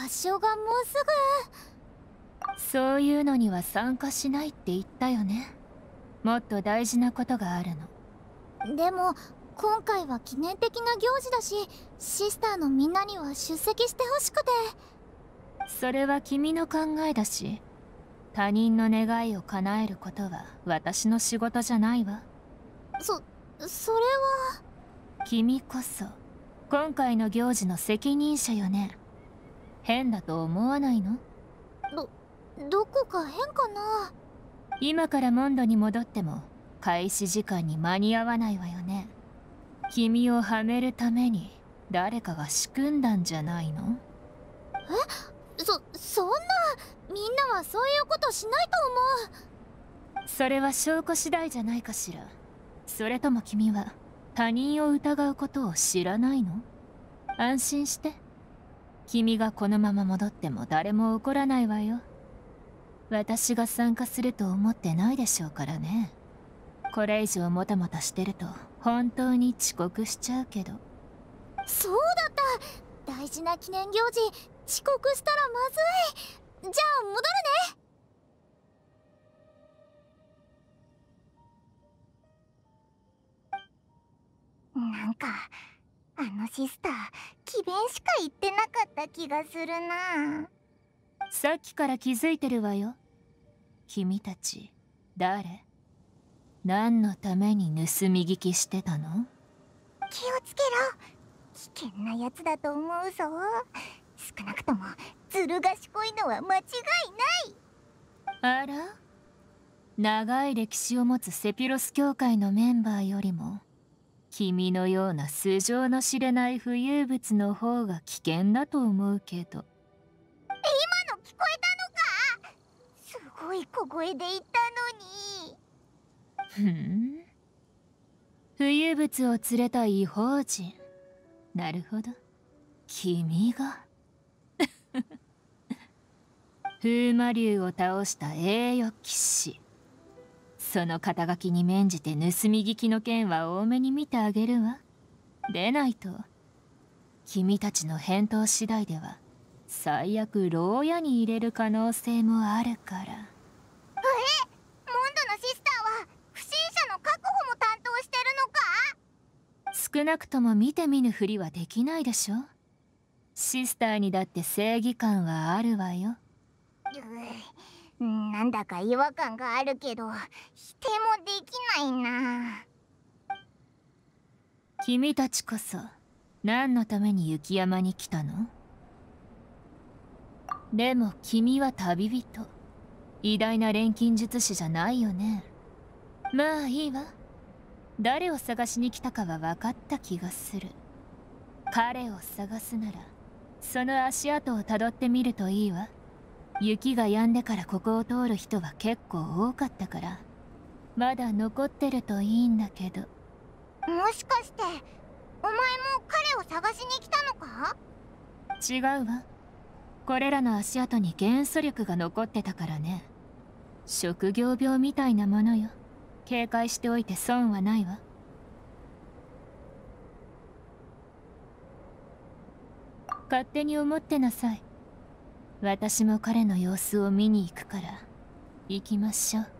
場所がもうすぐそういうのには参加しないって言ったよねもっと大事なことがあるのでも今回は記念的な行事だしシスターのみんなには出席してほしくてそれは君の考えだし他人の願いを叶えることは私の仕事じゃないわそそれは君こそ今回の行事の責任者よね変だと思わないのどどこか変かな今からモンドに戻っても開始時間に間に合わないわよね君をはめるために誰かが仕組んだんじゃないのえそそんなみんなはそういうことしないと思うそれは証拠次第じゃないかしらそれとも君は他人を疑うことを知らないの安心して君がこのまま戻っても誰も怒らないわよ私が参加すると思ってないでしょうからねこれ以上もたもたしてると本当に遅刻しちゃうけどそうだった大事な記念行事遅刻したらまずいじゃあ戻るねなんかあのシスター詭弁しか言ってなかった気がするなさっきから気づいてるわよ君たち誰何のために盗み聞きしてたの気をつけろ危険なやつだと思うぞ少なくともずる賢いのは間違いないあら長い歴史を持つセピロス教会のメンバーよりも君のような素性の知れない浮遊物の方が危険だと思うけど今の聞こえたのかすごい小声で言ったのにふん浮遊物を連れた異邦人なるほど君が 風魔竜を倒した栄誉騎士その肩書きに免じて盗み聞きの件は多めに見てあげるわでないと君たちの返答次第では最悪牢屋に入れる可能性もあるからえモンドのシスターは不審者の確保も担当してるのか少なくとも見て見ぬふりはできないでしょシスターにだって正義感はあるわようんなんだか違和感があるけど否定もできないな君たちこそ何のために雪山に来たのでも君は旅人偉大な錬金術師じゃないよねまあいいわ誰を探しに来たかは分かった気がする彼を探すならその足跡をたどってみるといいわ雪が止んでからここを通る人は結構多かったからまだ残ってるといいんだけどもしかしてお前も彼を探しに来たのか違うわこれらの足跡に元素力が残ってたからね職業病みたいなものよ警戒しておいて損はないわ勝手に思ってなさい私も彼の様子を見に行くから行きましょう